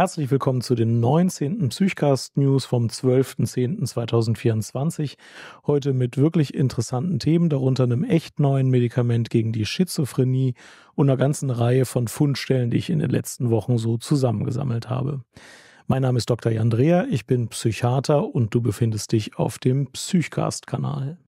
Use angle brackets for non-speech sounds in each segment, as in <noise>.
Herzlich willkommen zu den 19. Psychcast News vom 12.10.2024. Heute mit wirklich interessanten Themen, darunter einem echt neuen Medikament gegen die Schizophrenie und einer ganzen Reihe von Fundstellen, die ich in den letzten Wochen so zusammengesammelt habe. Mein Name ist Dr. Jandrea, ich bin Psychiater und du befindest dich auf dem Psychcast-Kanal.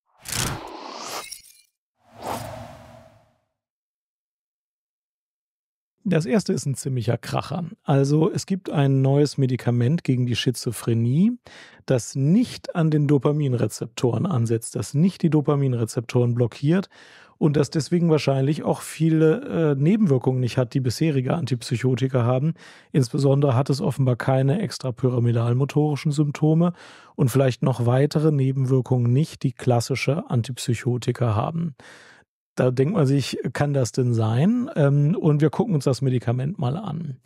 Das erste ist ein ziemlicher Kracher. Also es gibt ein neues Medikament gegen die Schizophrenie, das nicht an den Dopaminrezeptoren ansetzt, das nicht die Dopaminrezeptoren blockiert und das deswegen wahrscheinlich auch viele äh, Nebenwirkungen nicht hat, die bisherige Antipsychotika haben. Insbesondere hat es offenbar keine extrapyramidalmotorischen Symptome und vielleicht noch weitere Nebenwirkungen nicht, die klassische Antipsychotika haben. Da denkt man sich, kann das denn sein? Ähm, und wir gucken uns das Medikament mal an.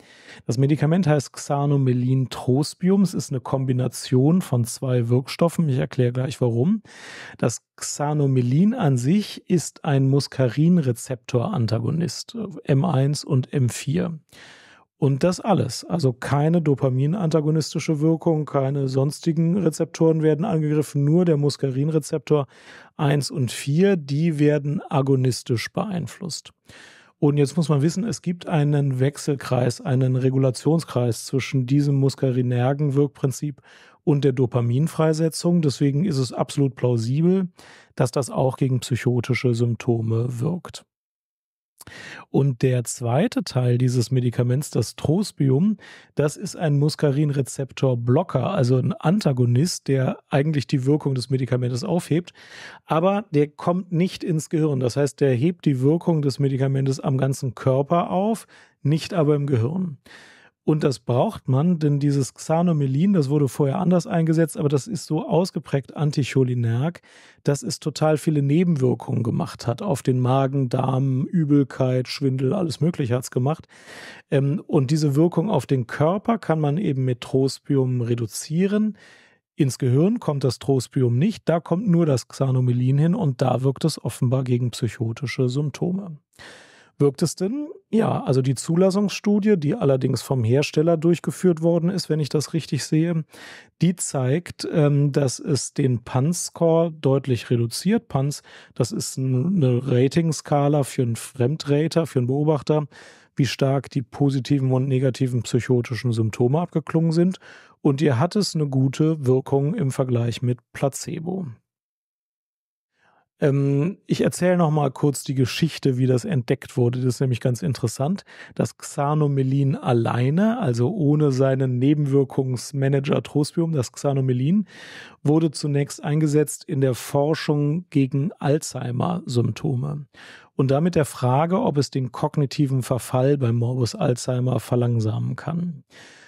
Das Medikament heißt Xanomelin trospium. Es ist eine Kombination von zwei Wirkstoffen. Ich erkläre gleich warum. Das Xanomelin an sich ist ein muscarin rezeptor antagonist M1 und M4. Und das alles. Also keine dopaminantagonistische Wirkung, keine sonstigen Rezeptoren werden angegriffen, nur der Muskarinrezeptor 1 und 4, die werden agonistisch beeinflusst. Und jetzt muss man wissen, es gibt einen Wechselkreis, einen Regulationskreis zwischen diesem muskarinergen Wirkprinzip und der Dopaminfreisetzung. Deswegen ist es absolut plausibel, dass das auch gegen psychotische Symptome wirkt. Und der zweite Teil dieses Medikaments, das Trospium, das ist ein Muskarinrezeptorblocker, also ein Antagonist, der eigentlich die Wirkung des Medikamentes aufhebt, aber der kommt nicht ins Gehirn. Das heißt, der hebt die Wirkung des Medikamentes am ganzen Körper auf, nicht aber im Gehirn. Und das braucht man, denn dieses Xanomelin, das wurde vorher anders eingesetzt, aber das ist so ausgeprägt anticholinerg, dass es total viele Nebenwirkungen gemacht hat. Auf den Magen, Darm, Übelkeit, Schwindel, alles Mögliche hat es gemacht. Ähm, und diese Wirkung auf den Körper kann man eben mit Trospium reduzieren. Ins Gehirn kommt das Trospium nicht, da kommt nur das Xanomelin hin und da wirkt es offenbar gegen psychotische Symptome. Wirkt es denn? Ja, also die Zulassungsstudie, die allerdings vom Hersteller durchgeführt worden ist, wenn ich das richtig sehe, die zeigt, ähm, dass es den PANS-Score deutlich reduziert. PANS, das ist eine Ratingskala für einen Fremdrater, für einen Beobachter, wie stark die positiven und negativen psychotischen Symptome abgeklungen sind. Und ihr hat es eine gute Wirkung im Vergleich mit Placebo. Ähm, ich erzähle noch mal kurz die Geschichte, wie das entdeckt wurde. Das ist nämlich ganz interessant, dass Xanomelin alleine, also ohne seinen Nebenwirkungsmanager Trospium, das Xanomelin, wurde zunächst eingesetzt in der Forschung gegen Alzheimer-Symptome und damit der Frage, ob es den kognitiven Verfall beim Morbus Alzheimer verlangsamen kann.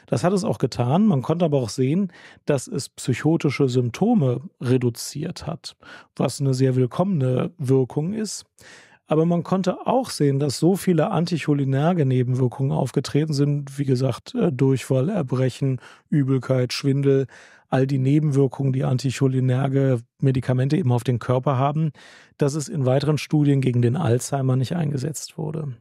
Das hat es auch getan. Man konnte aber auch sehen, dass es psychotische Symptome reduziert hat, was eine sehr willkommene Wirkung ist. Aber man konnte auch sehen, dass so viele anticholinerge Nebenwirkungen aufgetreten sind, wie gesagt, äh, Durchfall, Erbrechen, Übelkeit, Schwindel, all die Nebenwirkungen, die anticholinerge Medikamente eben auf den Körper haben, dass es in weiteren Studien gegen den Alzheimer nicht eingesetzt wurde.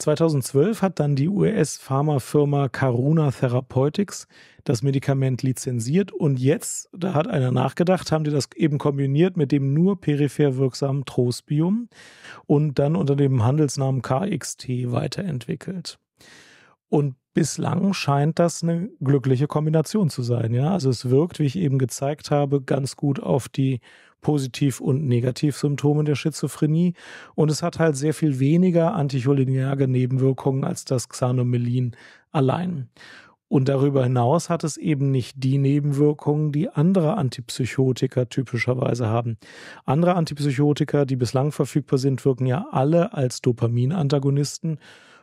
2012 hat dann die US-Pharmafirma Caruna Therapeutics das Medikament lizenziert und jetzt, da hat einer nachgedacht, haben die das eben kombiniert mit dem nur peripher wirksamen Trospium und dann unter dem Handelsnamen KXT weiterentwickelt. Und bislang scheint das eine glückliche Kombination zu sein. Ja? Also es wirkt, wie ich eben gezeigt habe, ganz gut auf die Positiv- und Negativsymptome der Schizophrenie. Und es hat halt sehr viel weniger anticholinerge Nebenwirkungen als das Xanomelin allein. Und darüber hinaus hat es eben nicht die Nebenwirkungen, die andere Antipsychotika typischerweise haben. Andere Antipsychotika, die bislang verfügbar sind, wirken ja alle als Dopaminantagonisten. antagonisten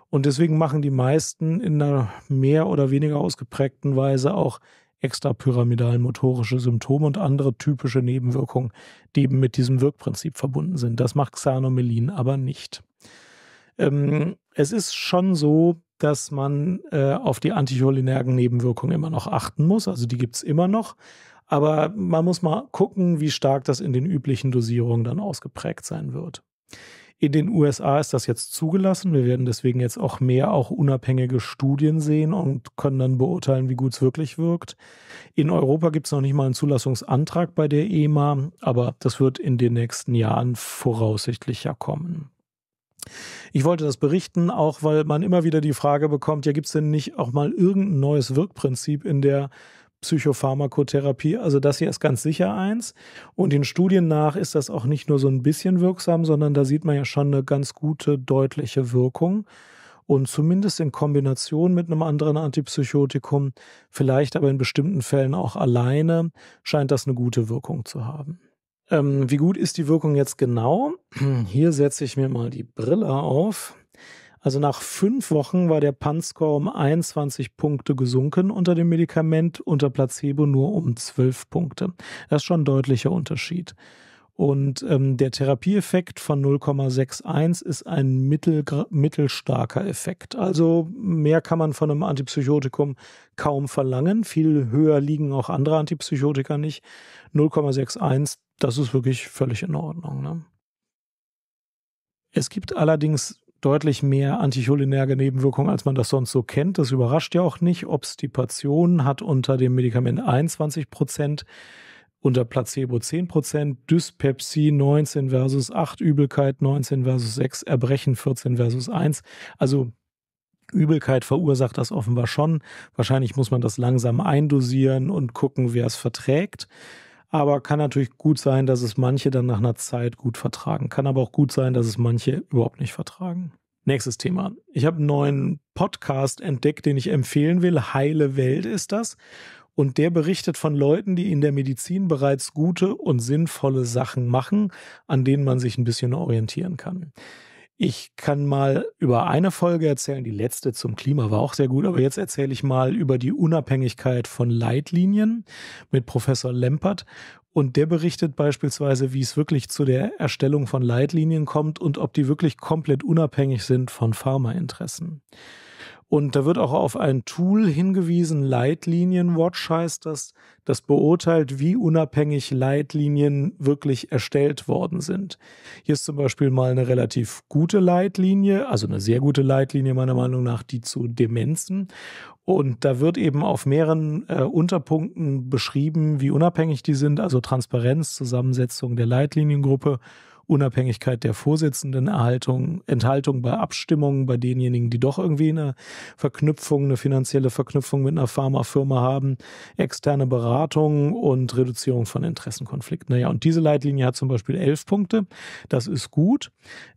und deswegen machen die meisten in einer mehr oder weniger ausgeprägten Weise auch extrapyramidal motorische Symptome und andere typische Nebenwirkungen, die eben mit diesem Wirkprinzip verbunden sind. Das macht Xanomelin aber nicht. Ähm, es ist schon so, dass man äh, auf die anticholinergen Nebenwirkungen immer noch achten muss. Also die gibt es immer noch. Aber man muss mal gucken, wie stark das in den üblichen Dosierungen dann ausgeprägt sein wird. In den USA ist das jetzt zugelassen. Wir werden deswegen jetzt auch mehr auch unabhängige Studien sehen und können dann beurteilen, wie gut es wirklich wirkt. In Europa gibt es noch nicht mal einen Zulassungsantrag bei der EMA, aber das wird in den nächsten Jahren voraussichtlicher kommen. Ich wollte das berichten, auch weil man immer wieder die Frage bekommt, ja gibt es denn nicht auch mal irgendein neues Wirkprinzip in der Psychopharmakotherapie. Also das hier ist ganz sicher eins. Und den Studien nach ist das auch nicht nur so ein bisschen wirksam, sondern da sieht man ja schon eine ganz gute, deutliche Wirkung. Und zumindest in Kombination mit einem anderen Antipsychotikum, vielleicht aber in bestimmten Fällen auch alleine, scheint das eine gute Wirkung zu haben. Ähm, wie gut ist die Wirkung jetzt genau? Hier setze ich mir mal die Brille auf. Also nach fünf Wochen war der PAN-Score um 21 Punkte gesunken unter dem Medikament, unter Placebo nur um 12 Punkte. Das ist schon ein deutlicher Unterschied. Und ähm, der Therapieeffekt von 0,61 ist ein mittel, mittelstarker Effekt. Also mehr kann man von einem Antipsychotikum kaum verlangen. Viel höher liegen auch andere Antipsychotika nicht. 0,61, das ist wirklich völlig in Ordnung. Ne? Es gibt allerdings deutlich mehr anticholinerge Nebenwirkungen, als man das sonst so kennt. Das überrascht ja auch nicht. Obstipation hat unter dem Medikament 21 Prozent, unter Placebo 10 Prozent, Dyspepsie 19 versus 8, Übelkeit 19 versus 6, Erbrechen 14 versus 1. Also Übelkeit verursacht das offenbar schon. Wahrscheinlich muss man das langsam eindosieren und gucken, wer es verträgt. Aber kann natürlich gut sein, dass es manche dann nach einer Zeit gut vertragen. Kann aber auch gut sein, dass es manche überhaupt nicht vertragen. Nächstes Thema. Ich habe einen neuen Podcast entdeckt, den ich empfehlen will. Heile Welt ist das. Und der berichtet von Leuten, die in der Medizin bereits gute und sinnvolle Sachen machen, an denen man sich ein bisschen orientieren kann. Ich kann mal über eine Folge erzählen, die letzte zum Klima war auch sehr gut, aber jetzt erzähle ich mal über die Unabhängigkeit von Leitlinien mit Professor Lempert. Und der berichtet beispielsweise, wie es wirklich zu der Erstellung von Leitlinien kommt und ob die wirklich komplett unabhängig sind von Pharmainteressen. Und da wird auch auf ein Tool hingewiesen, Leitlinienwatch heißt das, das beurteilt, wie unabhängig Leitlinien wirklich erstellt worden sind. Hier ist zum Beispiel mal eine relativ gute Leitlinie, also eine sehr gute Leitlinie meiner Meinung nach, die zu Demenzen. Und da wird eben auf mehreren äh, Unterpunkten beschrieben, wie unabhängig die sind, also Transparenz, Zusammensetzung der Leitliniengruppe Unabhängigkeit der Vorsitzenden, Erhaltung, Enthaltung bei Abstimmungen bei denjenigen, die doch irgendwie eine Verknüpfung, eine finanzielle Verknüpfung mit einer Pharmafirma haben, externe Beratung und Reduzierung von Interessenkonflikten. Naja, und diese Leitlinie hat zum Beispiel elf Punkte. Das ist gut.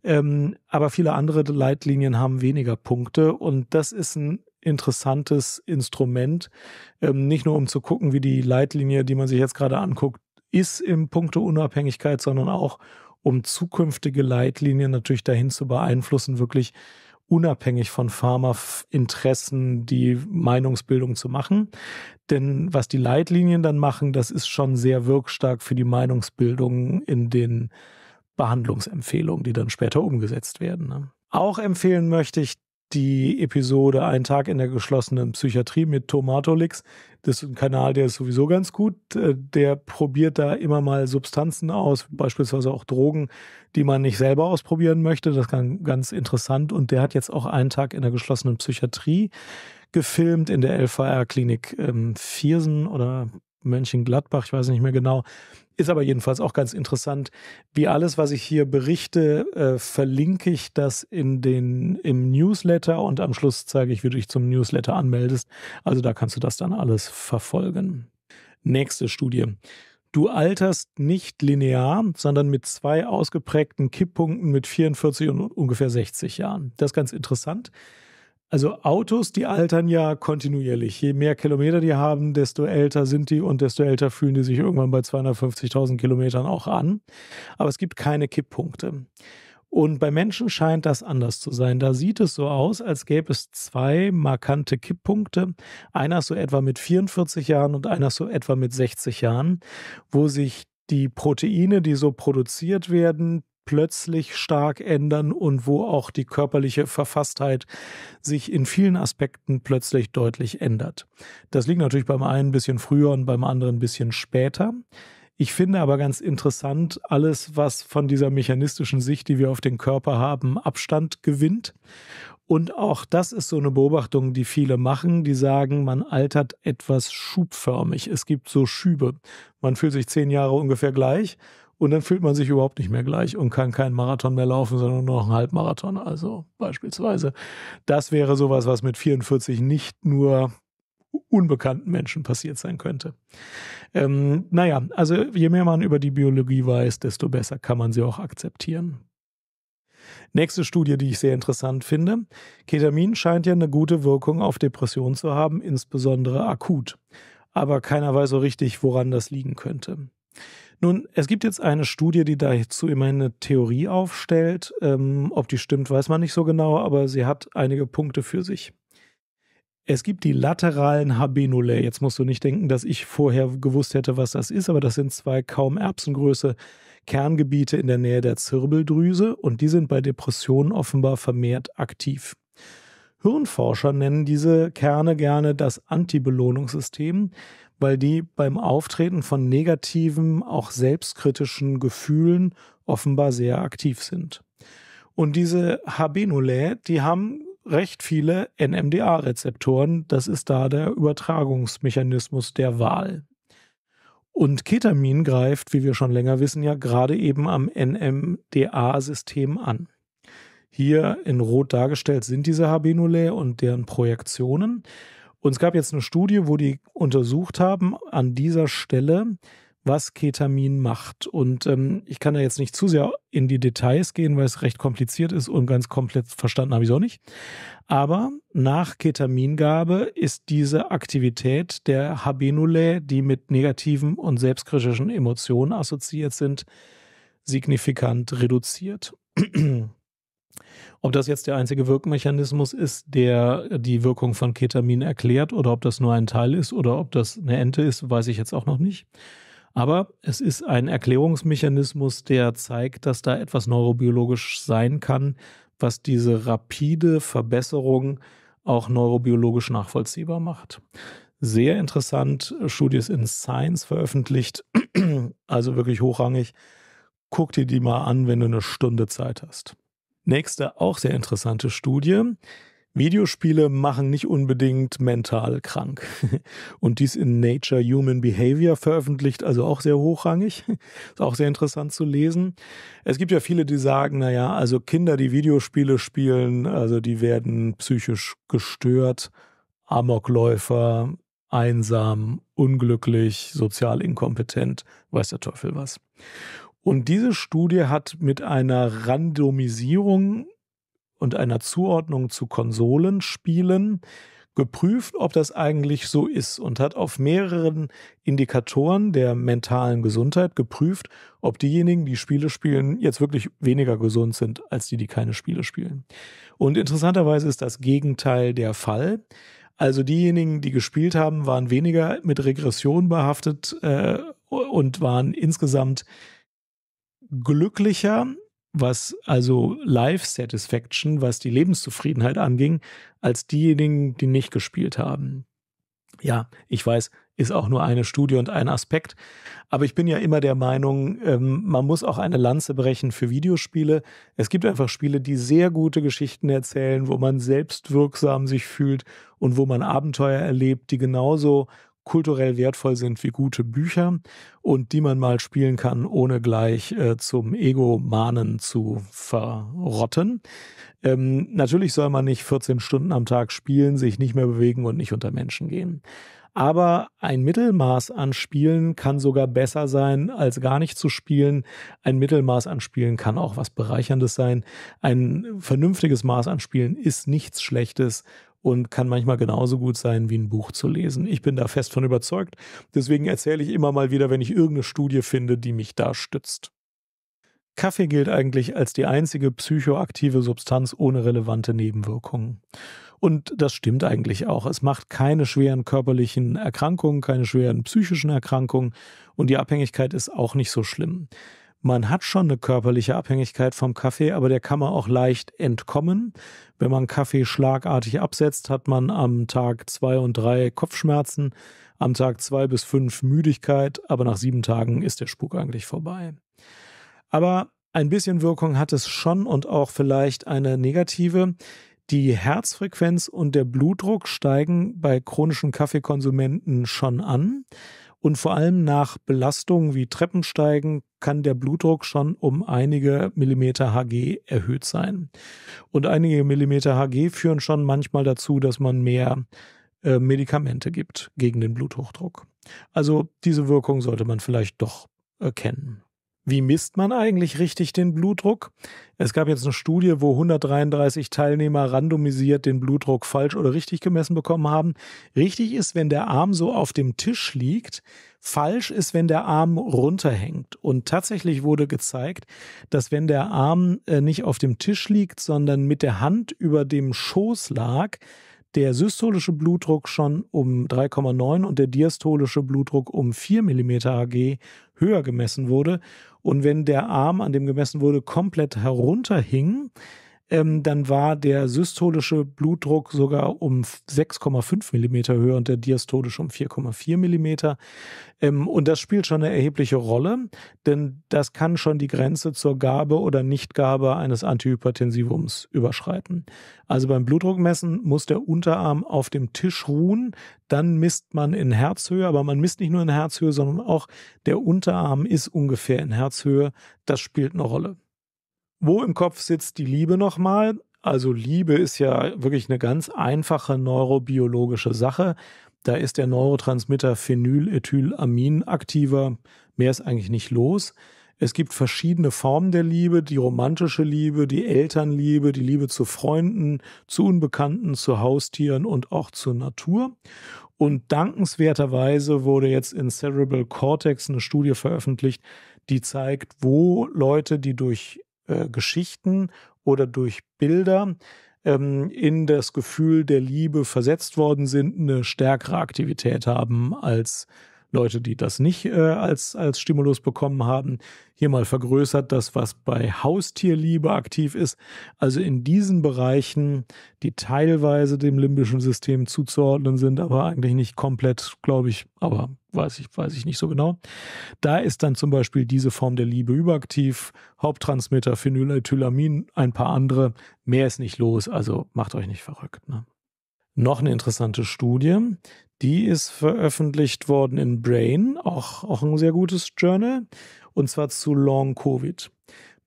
Ähm, aber viele andere Leitlinien haben weniger Punkte. Und das ist ein interessantes Instrument, ähm, nicht nur um zu gucken, wie die Leitlinie, die man sich jetzt gerade anguckt, ist im Punkte Unabhängigkeit, sondern auch um zukünftige Leitlinien natürlich dahin zu beeinflussen, wirklich unabhängig von Pharmainteressen die Meinungsbildung zu machen. Denn was die Leitlinien dann machen, das ist schon sehr wirkstark für die Meinungsbildung in den Behandlungsempfehlungen, die dann später umgesetzt werden. Ne? Auch empfehlen möchte ich die Episode Ein Tag in der geschlossenen Psychiatrie mit Tomatolix. Das ist ein Kanal, der ist sowieso ganz gut. Äh, der probiert da immer mal Substanzen aus, beispielsweise auch Drogen, die man nicht selber ausprobieren möchte. Das ist ganz interessant. Und der hat jetzt auch einen Tag in der geschlossenen Psychiatrie gefilmt in der LVR-Klinik ähm, Viersen oder Mönchengladbach, ich weiß nicht mehr genau. Ist aber jedenfalls auch ganz interessant. Wie alles, was ich hier berichte, äh, verlinke ich das in den, im Newsletter und am Schluss zeige ich, wie du dich zum Newsletter anmeldest. Also da kannst du das dann alles verfolgen. Nächste Studie. Du alterst nicht linear, sondern mit zwei ausgeprägten Kipppunkten mit 44 und ungefähr 60 Jahren. Das ist ganz interessant. Also Autos, die altern ja kontinuierlich. Je mehr Kilometer die haben, desto älter sind die und desto älter fühlen die sich irgendwann bei 250.000 Kilometern auch an. Aber es gibt keine Kipppunkte. Und bei Menschen scheint das anders zu sein. Da sieht es so aus, als gäbe es zwei markante Kipppunkte. Einer so etwa mit 44 Jahren und einer so etwa mit 60 Jahren, wo sich die Proteine, die so produziert werden, plötzlich stark ändern und wo auch die körperliche Verfasstheit sich in vielen Aspekten plötzlich deutlich ändert. Das liegt natürlich beim einen ein bisschen früher und beim anderen ein bisschen später. Ich finde aber ganz interessant, alles, was von dieser mechanistischen Sicht, die wir auf den Körper haben, Abstand gewinnt. Und auch das ist so eine Beobachtung, die viele machen, die sagen, man altert etwas schubförmig. Es gibt so Schübe. Man fühlt sich zehn Jahre ungefähr gleich und dann fühlt man sich überhaupt nicht mehr gleich und kann keinen Marathon mehr laufen, sondern nur noch einen Halbmarathon. Also beispielsweise. Das wäre sowas, was mit 44 nicht nur unbekannten Menschen passiert sein könnte. Ähm, naja, also je mehr man über die Biologie weiß, desto besser kann man sie auch akzeptieren. Nächste Studie, die ich sehr interessant finde. Ketamin scheint ja eine gute Wirkung auf Depressionen zu haben, insbesondere akut. Aber keiner weiß so richtig, woran das liegen könnte. Nun, es gibt jetzt eine Studie, die dazu immerhin eine Theorie aufstellt. Ähm, ob die stimmt, weiß man nicht so genau, aber sie hat einige Punkte für sich. Es gibt die lateralen Habenulae. Jetzt musst du nicht denken, dass ich vorher gewusst hätte, was das ist, aber das sind zwei kaum Erbsengröße Kerngebiete in der Nähe der Zirbeldrüse und die sind bei Depressionen offenbar vermehrt aktiv. Hirnforscher nennen diese Kerne gerne das Antibelohnungssystem, weil die beim Auftreten von negativen, auch selbstkritischen Gefühlen offenbar sehr aktiv sind. Und diese Habenulae, die haben recht viele NMDA-Rezeptoren. Das ist da der Übertragungsmechanismus der Wahl. Und Ketamin greift, wie wir schon länger wissen, ja gerade eben am NMDA-System an. Hier in Rot dargestellt sind diese Habenulae und deren Projektionen. Und es gab jetzt eine Studie, wo die untersucht haben, an dieser Stelle, was Ketamin macht. Und ähm, ich kann da jetzt nicht zu sehr in die Details gehen, weil es recht kompliziert ist und ganz komplett verstanden habe ich es auch nicht. Aber nach Ketamingabe ist diese Aktivität der Habenulae, die mit negativen und selbstkritischen Emotionen assoziiert sind, signifikant reduziert. Ob das jetzt der einzige Wirkmechanismus ist, der die Wirkung von Ketamin erklärt oder ob das nur ein Teil ist oder ob das eine Ente ist, weiß ich jetzt auch noch nicht. Aber es ist ein Erklärungsmechanismus, der zeigt, dass da etwas neurobiologisch sein kann, was diese rapide Verbesserung auch neurobiologisch nachvollziehbar macht. Sehr interessant, Studie ist in Science veröffentlicht, also wirklich hochrangig. Guck dir die mal an, wenn du eine Stunde Zeit hast. Nächste auch sehr interessante Studie. Videospiele machen nicht unbedingt mental krank. <laughs> Und dies in Nature Human Behavior veröffentlicht, also auch sehr hochrangig. <laughs> Ist auch sehr interessant zu lesen. Es gibt ja viele, die sagen, naja, also Kinder, die Videospiele spielen, also die werden psychisch gestört, Amokläufer, einsam, unglücklich, sozial inkompetent, weiß der Teufel was. Und diese Studie hat mit einer Randomisierung und einer Zuordnung zu Konsolenspielen geprüft, ob das eigentlich so ist und hat auf mehreren Indikatoren der mentalen Gesundheit geprüft, ob diejenigen, die Spiele spielen, jetzt wirklich weniger gesund sind als die, die keine Spiele spielen. Und interessanterweise ist das Gegenteil der Fall. Also diejenigen, die gespielt haben, waren weniger mit Regression behaftet äh, und waren insgesamt glücklicher, was also Life Satisfaction, was die Lebenszufriedenheit anging, als diejenigen, die nicht gespielt haben. Ja, ich weiß, ist auch nur eine Studie und ein Aspekt. Aber ich bin ja immer der Meinung, ähm, man muss auch eine Lanze brechen für Videospiele. Es gibt einfach Spiele, die sehr gute Geschichten erzählen, wo man selbstwirksam sich fühlt und wo man Abenteuer erlebt, die genauso kulturell wertvoll sind wie gute Bücher und die man mal spielen kann, ohne gleich äh, zum Ego-Mahnen zu verrotten. Ähm, natürlich soll man nicht 14 Stunden am Tag spielen, sich nicht mehr bewegen und nicht unter Menschen gehen. Aber ein Mittelmaß an Spielen kann sogar besser sein, als gar nicht zu spielen. Ein Mittelmaß an Spielen kann auch was Bereicherndes sein. Ein vernünftiges Maß an Spielen ist nichts Schlechtes und kann manchmal genauso gut sein, wie ein Buch zu lesen. Ich bin da fest von überzeugt. Deswegen erzähle ich immer mal wieder, wenn ich irgendeine Studie finde, die mich da stützt. Kaffee gilt eigentlich als die einzige psychoaktive Substanz ohne relevante Nebenwirkungen. Und das stimmt eigentlich auch. Es macht keine schweren körperlichen Erkrankungen, keine schweren psychischen Erkrankungen und die Abhängigkeit ist auch nicht so schlimm man hat schon eine körperliche Abhängigkeit vom Kaffee, aber der kann man auch leicht entkommen. Wenn man Kaffee schlagartig absetzt, hat man am Tag zwei und drei Kopfschmerzen, am Tag zwei bis fünf Müdigkeit, aber nach sieben Tagen ist der Spuk eigentlich vorbei. Aber ein bisschen Wirkung hat es schon und auch vielleicht eine negative. Die Herzfrequenz und der Blutdruck steigen bei chronischen Kaffeekonsumenten schon an. Und vor allem nach Belastungen wie Treppensteigen kann der Blutdruck schon um einige Millimeter Hg erhöht sein. Und einige Millimeter Hg führen schon manchmal dazu, dass man mehr äh, Medikamente gibt gegen den Bluthochdruck. Also diese Wirkung sollte man vielleicht doch erkennen. Wie misst man eigentlich richtig den Blutdruck? Es gab jetzt eine Studie, wo 133 Teilnehmer randomisiert den Blutdruck falsch oder richtig gemessen bekommen haben. Richtig ist, wenn der Arm so auf dem Tisch liegt. Falsch ist, wenn der Arm runterhängt. Und tatsächlich wurde gezeigt, dass wenn der Arm äh, nicht auf dem Tisch liegt, sondern mit der Hand über dem Schoß lag, der systolische Blutdruck schon um 3,9 und der diastolische Blutdruck um 4 mm Hg höher gemessen wurde. Und wenn der Arm, an dem gemessen wurde, komplett herunterhing, ähm, dann war der systolische Blutdruck sogar um 6,5 Millimeter höher und der diastolische um 4,4 Millimeter. Ähm, und das spielt schon eine erhebliche Rolle, denn das kann schon die Grenze zur Gabe oder Nichtgabe eines Antihypertensivums überschreiten. Also beim Blutdruckmessen muss der Unterarm auf dem Tisch ruhen, dann misst man in Herzhöhe, aber man misst nicht nur in Herzhöhe, sondern auch der Unterarm ist ungefähr in Herzhöhe. Das spielt eine Rolle. Wo im Kopf sitzt die Liebe nochmal? Also Liebe ist ja wirklich eine ganz einfache neurobiologische Sache. Da ist der Neurotransmitter Phenylethylamin aktiver. Mehr ist eigentlich nicht los. Es gibt verschiedene Formen der Liebe, die romantische Liebe, die Elternliebe, die Liebe zu Freunden, zu Unbekannten, zu Haustieren und auch zur Natur. Und dankenswerterweise wurde jetzt in Cerebral Cortex eine Studie veröffentlicht, die zeigt, wo Leute, die durch äh, Geschichten oder durch Bilder ähm, in das Gefühl der Liebe versetzt worden sind, eine stärkere Aktivität haben als Leute, die das nicht äh, als, als Stimulus bekommen haben, hier mal vergrößert, das, was bei Haustierliebe aktiv ist. Also in diesen Bereichen, die teilweise dem limbischen System zuzuordnen sind, aber eigentlich nicht komplett, glaube ich, aber weiß ich, weiß ich nicht so genau. Da ist dann zum Beispiel diese Form der Liebe überaktiv, Haupttransmitter Phenylethylamin, ein paar andere. Mehr ist nicht los, also macht euch nicht verrückt. Ne? noch eine interessante Studie. Die ist veröffentlicht worden in Brain, auch, auch ein sehr gutes Journal, und zwar zu Long Covid.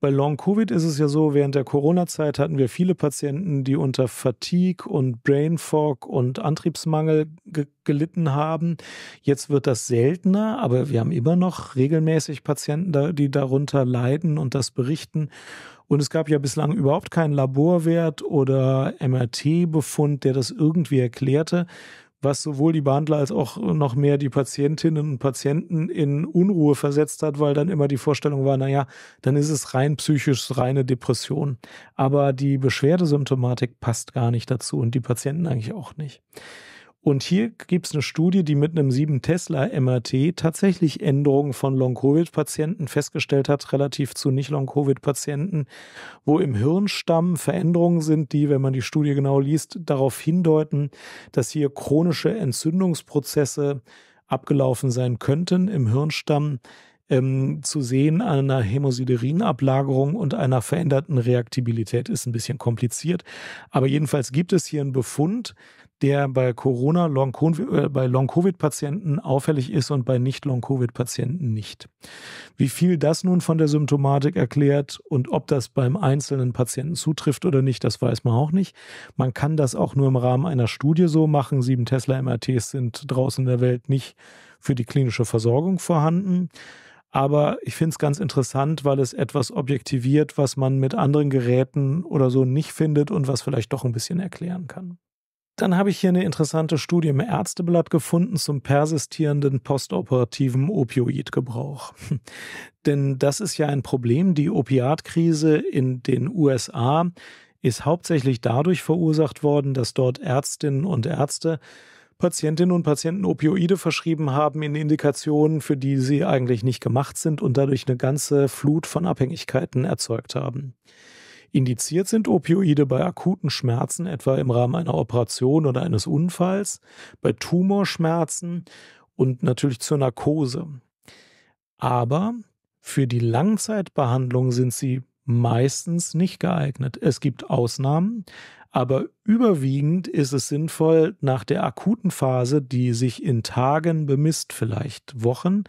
Bei Long Covid ist es ja so, während der Corona-Zeit hatten wir viele Patienten, die unter Fatigue und Brain Fog und Antriebsmangel ge gelitten haben. Jetzt wird das seltener, aber wir haben immer noch regelmäßig Patienten, die darunter leiden und das berichten. Und es gab ja bislang überhaupt keinen Laborwert oder MRT-Befund, der das irgendwie erklärte, was sowohl die Behandler als auch noch mehr die Patientinnen und Patienten in Unruhe versetzt hat, weil dann immer die Vorstellung war, naja, dann ist es rein psychisch reine Depression. Aber die Beschwerdesymptomatik passt gar nicht dazu und die Patienten eigentlich auch nicht. Und hier gibt es eine Studie, die mit einem 7 Tesla MRT tatsächlich Änderungen von Long-Covid-Patienten festgestellt hat, relativ zu Nicht-Long-Covid-Patienten, wo im Hirnstamm Veränderungen sind, die, wenn man die Studie genau liest, darauf hindeuten, dass hier chronische Entzündungsprozesse abgelaufen sein könnten im Hirnstamm. Ähm, zu sehen an einer Hämosiderinablagerung und einer veränderten Reaktibilität ist ein bisschen kompliziert. Aber jedenfalls gibt es hier einen Befund, der bei Corona Long äh, bei Long Covid Patienten auffällig ist und bei nicht Long Covid Patienten nicht. Wie viel das nun von der Symptomatik erklärt und ob das beim einzelnen Patienten zutrifft oder nicht, das weiß man auch nicht. Man kann das auch nur im Rahmen einer Studie so machen. Sieben Tesla MRTs sind draußen in der Welt nicht für die klinische Versorgung vorhanden. Aber ich finde es ganz interessant, weil es etwas objektiviert, was man mit anderen Geräten oder so nicht findet und was vielleicht doch ein bisschen erklären kann. Dann habe ich hier eine interessante Studie im Ärzteblatt gefunden zum persistierenden postoperativen Opioidgebrauch. <laughs> Denn das ist ja ein Problem. Die Opiatkrise in den USA ist hauptsächlich dadurch verursacht worden, dass dort Ärztinnen und Ärzte Patientinnen und Patienten Opioide verschrieben haben in Indikationen, für die sie eigentlich nicht gemacht sind und dadurch eine ganze Flut von Abhängigkeiten erzeugt haben. Indiziert sind Opioide bei akuten Schmerzen, etwa im Rahmen einer Operation oder eines Unfalls, bei Tumorschmerzen und natürlich zur Narkose. Aber für die Langzeitbehandlung sind sie meistens nicht geeignet. Es gibt Ausnahmen, aber überwiegend ist es sinnvoll, nach der akuten Phase, die sich in Tagen bemisst, vielleicht Wochen,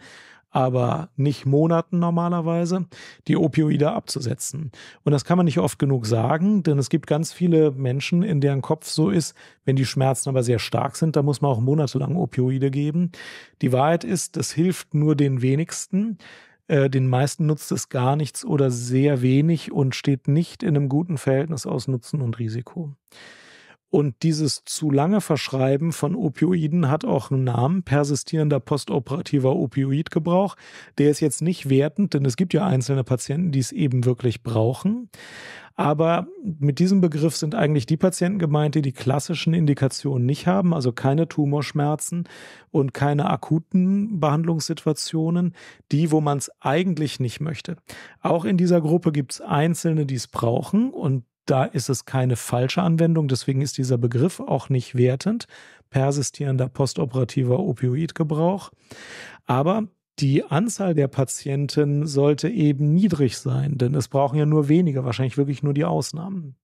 aber nicht Monaten normalerweise, die Opioide abzusetzen. Und das kann man nicht oft genug sagen, denn es gibt ganz viele Menschen, in deren Kopf so ist, wenn die Schmerzen aber sehr stark sind, da muss man auch monatelang Opioide geben. Die Wahrheit ist, das hilft nur den wenigsten. Äh, den meisten nutzt es gar nichts oder sehr wenig und steht nicht in einem guten Verhältnis aus Nutzen und Risiko. Und dieses zu lange Verschreiben von Opioiden hat auch einen Namen, persistierender postoperativer Opioidgebrauch. Der ist jetzt nicht wertend, denn es gibt ja einzelne Patienten, die es eben wirklich brauchen. Aber mit diesem Begriff sind eigentlich die Patienten gemeint, die die klassischen Indikationen nicht haben, also keine Tumorschmerzen und keine akuten Behandlungssituationen, die, wo man es eigentlich nicht möchte. Auch in dieser Gruppe gibt es Einzelne, die es brauchen und da ist es keine falsche Anwendung, deswegen ist dieser Begriff auch nicht wertend. Persistierender postoperativer Opioidgebrauch. Aber die Anzahl der Patienten sollte eben niedrig sein, denn es brauchen ja nur wenige, wahrscheinlich wirklich nur die Ausnahmen.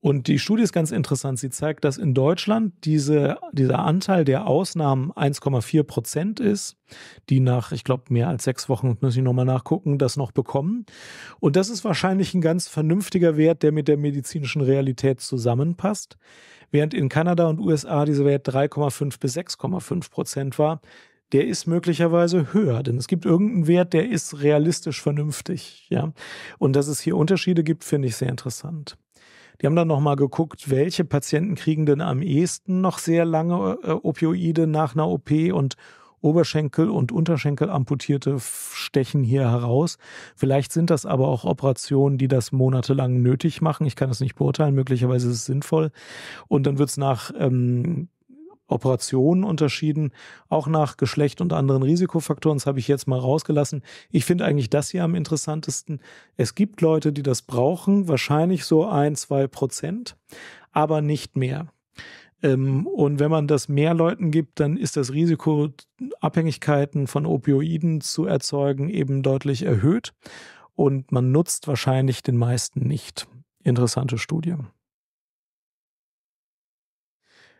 Und die Studie ist ganz interessant. Sie zeigt, dass in Deutschland diese, dieser Anteil der Ausnahmen 1,4 Prozent ist, die nach, ich glaube, mehr als sechs Wochen, muss ich nochmal nachgucken, das noch bekommen. Und das ist wahrscheinlich ein ganz vernünftiger Wert, der mit der medizinischen Realität zusammenpasst. Während in Kanada und USA dieser Wert 3,5 bis 6,5 Prozent war, der ist möglicherweise höher, denn es gibt irgendeinen Wert, der ist realistisch vernünftig, ja. Und dass es hier Unterschiede gibt, finde ich sehr interessant. Die haben dann nochmal geguckt, welche Patienten kriegen denn am ehesten noch sehr lange äh, Opioide nach einer OP und Oberschenkel- und Unterschenkelamputierte stechen hier heraus. Vielleicht sind das aber auch Operationen, die das monatelang nötig machen. Ich kann das nicht beurteilen. Möglicherweise ist es sinnvoll. Und dann wird es nach ähm, Operationen unterschieden, auch nach Geschlecht und anderen Risikofaktoren. Das habe ich jetzt mal rausgelassen. Ich finde eigentlich das hier am interessantesten. Es gibt Leute, die das brauchen, wahrscheinlich so ein, zwei Prozent, aber nicht mehr. Ähm, und wenn man das mehr Leuten gibt, dann ist das Risiko, Abhängigkeiten von Opioiden zu erzeugen, eben deutlich erhöht. Und man nutzt wahrscheinlich den meisten nicht. Interessante Studie.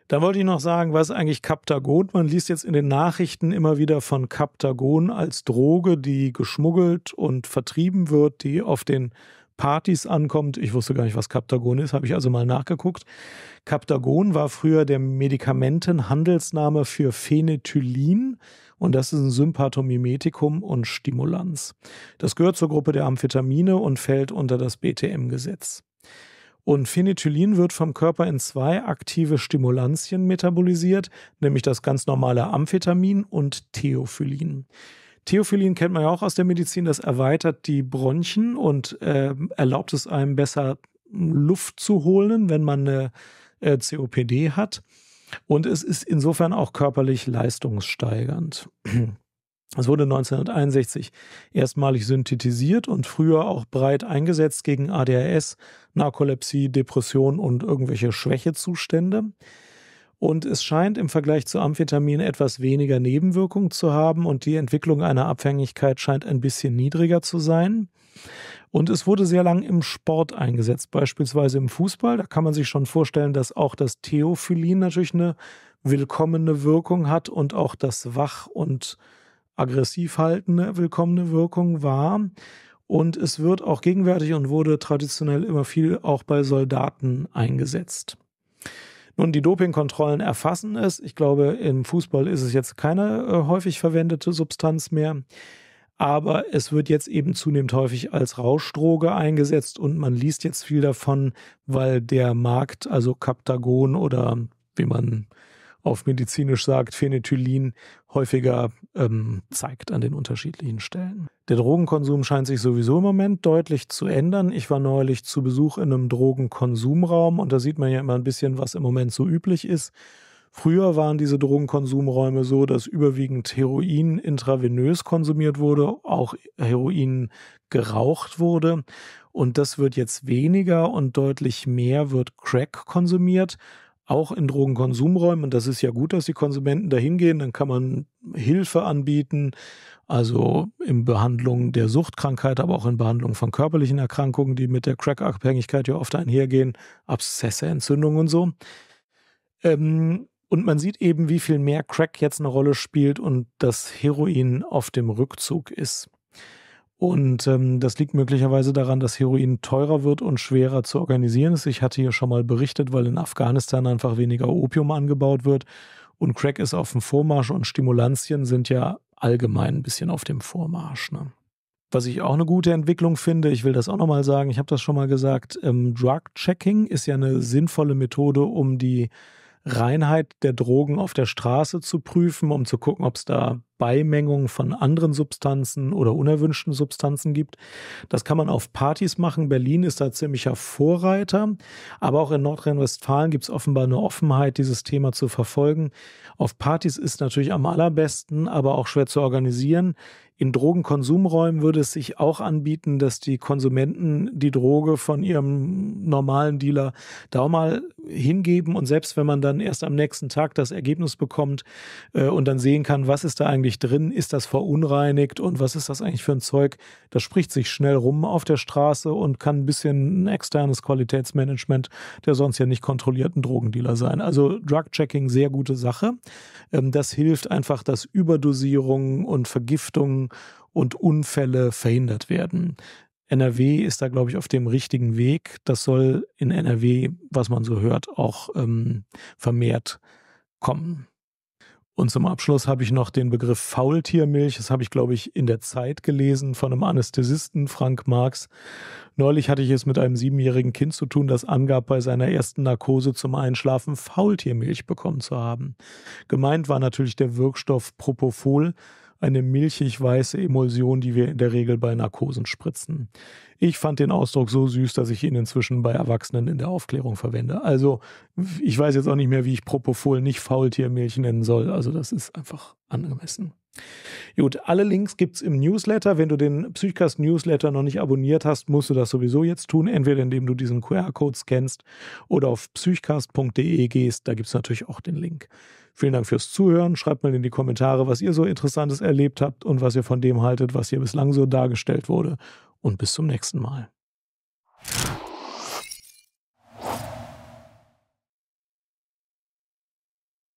Da wollte ich noch sagen, was eigentlich Kaptagon? Man liest jetzt in den Nachrichten immer wieder von Kaptagon als Droge, die geschmuggelt und vertrieben wird, die auf den Partys ankommt. Ich wusste gar nicht, was Kaptagon ist, habe ich also mal nachgeguckt. Kaptagon war früher der Medikamentenhandelsname für Phenethylin und das ist ein Sympathomimetikum und Stimulans. Das gehört zur Gruppe der Amphetamine und fällt unter das BTM-Gesetz. Und Phenethylin wird vom Körper in zwei aktive Stimulantien metabolisiert, nämlich das ganz normale Amphetamin und Theophyllin. Theophyllin kennt man ja auch aus der Medizin, das erweitert die Bronchien und äh, erlaubt es einem besser Luft zu holen, wenn man eine äh, COPD hat. Und es ist insofern auch körperlich leistungssteigernd. Es wurde 1961 erstmalig synthetisiert und früher auch breit eingesetzt gegen ADHS, Narkolepsie, Depression und irgendwelche Schwächezustände. Und es scheint im Vergleich zu Amphetamin etwas weniger Nebenwirkungen zu haben und die Entwicklung einer Abhängigkeit scheint ein bisschen niedriger zu sein. Und es wurde sehr lang im Sport eingesetzt, beispielsweise im Fußball. Da kann man sich schon vorstellen, dass auch das Theophyllin natürlich eine willkommene Wirkung hat und auch das Wach- und äh, aggressiv haltende, willkommene Wirkung war. Und es wird auch gegenwärtig und wurde traditionell immer viel auch bei Soldaten eingesetzt. Nun, die Dopingkontrollen erfassen es. Ich glaube, im Fußball ist es jetzt keine äh, häufig verwendete Substanz mehr. Aber es wird jetzt eben zunehmend häufig als Rauschdroge eingesetzt und man liest jetzt viel davon, weil der Markt, also Kaptagon oder wie man auf medizinisch sagt, Phenethylin häufiger ähm, zeigt an den unterschiedlichen Stellen. Der Drogenkonsum scheint sich sowieso im Moment deutlich zu ändern. Ich war neulich zu Besuch in einem Drogenkonsumraum und da sieht man ja immer ein bisschen, was im Moment so üblich ist. Früher waren diese Drogenkonsumräume so, dass überwiegend Heroin intravenös konsumiert wurde, auch Heroin geraucht wurde. Und das wird jetzt weniger und deutlich mehr wird Crack konsumiert auch in Drogenkonsumräumen. Und das ist ja gut, dass die Konsumenten dahin gehen. Dann kann man Hilfe anbieten, also in Behandlung der Suchtkrankheit, aber auch in Behandlung von körperlichen Erkrankungen, die mit der Crack-Abhängigkeit ja oft einhergehen, Abszesse, Entzündungen und so. Ähm, und man sieht eben, wie viel mehr Crack jetzt eine Rolle spielt und dass Heroin auf dem Rückzug ist. Und ähm, das liegt möglicherweise daran, dass Heroin teurer wird und schwerer zu organisieren ist. Ich hatte hier schon mal berichtet, weil in Afghanistan einfach weniger Opium angebaut wird und Crack ist auf dem Vormarsch und Stimulantien sind ja allgemein ein bisschen auf dem Vormarsch. Ne? Was ich auch eine gute Entwicklung finde, ich will das auch nochmal sagen, ich habe das schon mal gesagt, ähm, Drug-Checking ist ja eine sinnvolle Methode, um die Reinheit der Drogen auf der Straße zu prüfen, um zu gucken, ob es da Beimengungen von anderen Substanzen oder unerwünschten Substanzen gibt. Das kann man auf Partys machen. Berlin ist da ziemlicher Vorreiter. Aber auch in Nordrhein-Westfalen gibt es offenbar eine Offenheit, dieses Thema zu verfolgen. Auf Partys ist natürlich am allerbesten, aber auch schwer zu organisieren. In Drogenkonsumräumen würde es sich auch anbieten, dass die Konsumenten die Droge von ihrem normalen Dealer da auch mal hingeben. Und selbst wenn man dann erst am nächsten Tag das Ergebnis bekommt äh, und dann sehen kann, was ist da eigentlich eigentlich drin? Ist das verunreinigt und was ist das eigentlich für ein Zeug? Das spricht sich schnell rum auf der Straße und kann ein bisschen ein externes Qualitätsmanagement der sonst ja nicht kontrollierten Drogendealer sein. Also Drug-Checking, sehr gute Sache. Ähm, das hilft einfach, dass Überdosierungen und Vergiftungen und Unfälle verhindert werden. NRW ist da, glaube ich, auf dem richtigen Weg. Das soll in NRW, was man so hört, auch ähm, vermehrt kommen. Und zum Abschluss habe ich noch den Begriff Faultiermilch. Das habe ich, glaube ich, in der Zeit gelesen von einem Anästhesisten, Frank Marx. Neulich hatte ich es mit einem siebenjährigen Kind zu tun, das angab, bei seiner ersten Narkose zum Einschlafen Faultiermilch bekommen zu haben. Gemeint war natürlich der Wirkstoff Propofol, eine milchig-weiße Emulsion, die wir in der Regel bei Narkosen spritzen. Ich fand den Ausdruck so süß, dass ich ihn inzwischen bei Erwachsenen in der Aufklärung verwende. Also ich weiß jetzt auch nicht mehr, wie ich Propofol nicht Faultiermilch nennen soll. Also das ist einfach angemessen. Gut, alle Links gibt es im Newsletter. Wenn du den Psychcast Newsletter noch nicht abonniert hast, musst du das sowieso jetzt tun. Entweder indem du diesen QR-Code scannst oder auf psychcast.de gehst. Da gibt es natürlich auch den Link. Vielen Dank fürs Zuhören. Schreibt mal in die Kommentare, was ihr so Interessantes erlebt habt und was ihr von dem haltet, was hier bislang so dargestellt wurde. Und bis zum nächsten Mal.